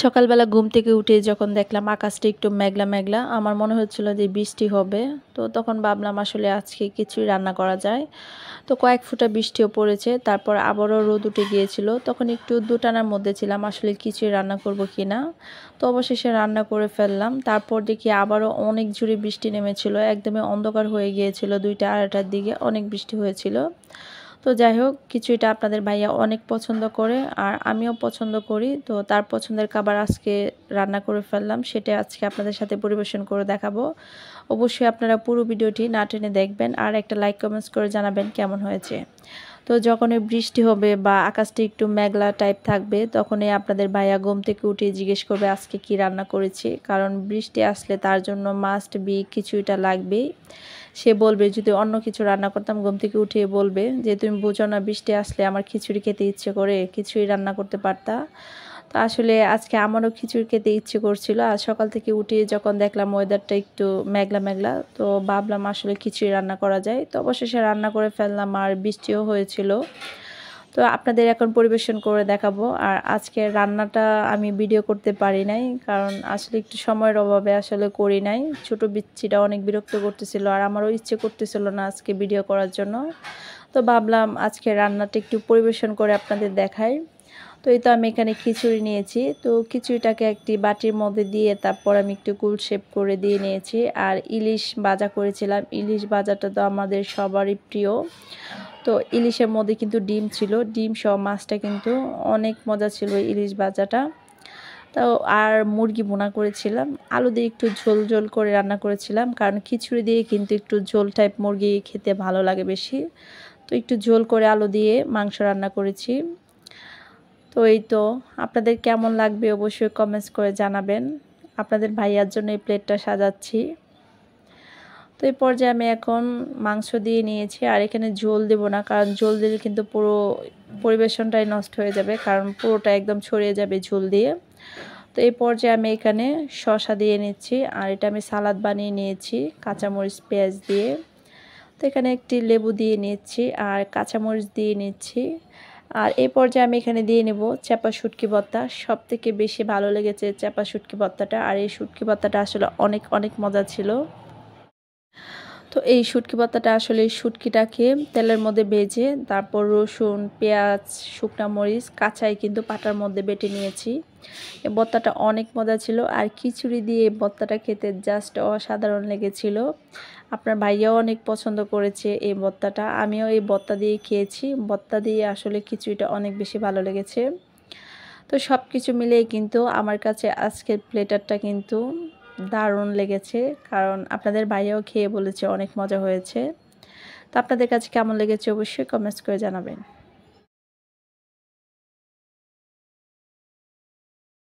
সকালবেলা ঘুম থেকে উঠে যখন দেখলাম আকাশটা একটু মেঘলা মেঘলা আমার মনে হচ্ছিল যে বৃষ্টি হবে তো তখন ভাবলাম আসলে আজকে কিছুই রান্না করা যায় তো কয়েক ফুটা বৃষ্টিও পড়েছে তারপর আবারও রোদ উঠে গিয়েছিল তখন একটু দুটানার মধ্যে ছিলাম আসলে কিছুই রান্না করব কি না তো অবশেষে রান্না করে ফেললাম তারপর দেখি আবারও অনেক ঝুড়ি বৃষ্টি নেমেছিল একদমই অন্ধকার হয়ে গিয়েছিল দুইটা আড়াইটার দিকে অনেক বৃষ্টি হয়েছিল তো যাই হোক এটা আপনাদের ভাইয়া অনেক পছন্দ করে আর আমিও পছন্দ করি তো তার পছন্দের খাবার আজকে রান্না করে ফেললাম সেটা আজকে আপনাদের সাথে পরিবেশন করে দেখাবো অবশ্যই আপনারা পুরো ভিডিওটি না টেনে দেখবেন আর একটা লাইক কমেন্টস করে জানাবেন কেমন হয়েছে তো যখনই বৃষ্টি হবে বা আকাশটি একটু মেঘলা টাইপ থাকবে তখনই আপনাদের ভাইয়া গোম থেকে উঠে জিজ্ঞেস করবে আজকে কি রান্না করেছি কারণ বৃষ্টি আসলে তার জন্য মাস্ট বি কিছুটা লাগবেই সে বলবে যদি অন্য কিছু রান্না করতাম ঘুম থেকে উঠিয়ে বলবে যে তুমি বোঝো না বৃষ্টি আসলে আমার খিচুড়ি খেতে ইচ্ছে করে খিচুড়ি রান্না করতে পারতা তো আসলে আজকে আমারও খিচুড়ি খেতে ইচ্ছে করছিল আর সকাল থেকে উঠিয়ে যখন দেখলাম ওয়েদারটা একটু মেঘলা মেঘলা তো ভাবলাম আসলে খিচুড়ি রান্না করা যায় তো অবশেষে রান্না করে ফেললাম আর বৃষ্টিও হয়েছিল তো আপনাদের এখন পরিবেশন করে দেখাবো আর আজকে রান্নাটা আমি ভিডিও করতে পারি নাই কারণ আসলে একটু সময়ের অভাবে আসলে করি নাই ছোট বিচ্ছিটা অনেক বিরক্ত করতেছিল আর আমারও ইচ্ছে করতেছিল না আজকে ভিডিও করার জন্য তো ভাবলাম আজকে রান্নাটা একটু পরিবেশন করে আপনাদের দেখাই তো এই তো আমি এখানে খিচুড়ি নিয়েছি তো খিচুড়িটাকে একটি বাটির মধ্যে দিয়ে তারপর আমি একটু কুল শেপ করে দিয়ে নিয়েছি আর ইলিশ বাজা করেছিলাম ইলিশ বাজাটা তো আমাদের সবারই প্রিয় তো ইলিশের মধ্যে কিন্তু ডিম ছিল ডিম সহ মাছটা কিন্তু অনেক মজা ছিল ইলিশ বাজাটা তো আর মুরগি বোনা করেছিলাম আলু দিয়ে একটু ঝোল ঝোল করে রান্না করেছিলাম কারণ খিচুড়ি দিয়ে কিন্তু একটু ঝোল টাইপ মুরগি খেতে ভালো লাগে বেশি তো একটু ঝোল করে আলু দিয়ে মাংস রান্না করেছি তো এই তো আপনাদের কেমন লাগবে অবশ্যই কমেন্টস করে জানাবেন আপনাদের ভাইয়ার জন্য এই প্লেটটা সাজাচ্ছি তো এই পর্যায়ে আমি এখন মাংস দিয়ে নিয়েছি আর এখানে ঝোল দেবো না কারণ ঝোল দিলে কিন্তু পুরো পরিবেশনটাই নষ্ট হয়ে যাবে কারণ পুরোটা একদম ছড়িয়ে যাবে ঝোল দিয়ে তো এই পর্যায়ে আমি এখানে শশা দিয়ে নিচ্ছি আর এটা আমি সালাদ বানিয়ে নিয়েছি কাঁচামরিচ পেঁয়াজ দিয়ে তো এখানে একটি লেবু দিয়ে নিচ্ছি আর কাঁচামরিচ দিয়ে নিচ্ছি আর এই পর্যায়ে আমি এখানে দিয়ে নেব চাপা শুটকি ভর্তা সব থেকে বেশি ভালো লেগেছে চাপা শুটকি ভর্তাটা আর এই শুটকি ভর্তাটা আসলে অনেক অনেক মজা ছিল তো এই শুটকি পাতাটা আসলে শুটকিটাকে তেলের মধ্যে ভেজে তারপর রসুন পেঁয়াজ শুকনা মরিচ কাঁচাই কিন্তু পাটার মধ্যে বেটে নিয়েছি এই বত্তাটা অনেক মজা ছিল আর খিচুড়ি দিয়ে এই বত্তাটা খেতে জাস্ট অসাধারণ লেগেছিল আপনার ভাইয়াও অনেক পছন্দ করেছে এই বত্তাটা আমিও এই বত্তা দিয়ে খেয়েছি বত্তা দিয়ে আসলে খিচুড়িটা অনেক বেশি ভালো লেগেছে তো সব কিছু মিলেই কিন্তু আমার কাছে আজকের প্লেটারটা কিন্তু দারুণ লেগেছে কারণ আপনাদের বাইরেও খেয়ে বলেছে অনেক মজা হয়েছে তো আপনাদের কাছে কেমন লেগেছে অবশ্যই কমেন্টস করে জানাবেন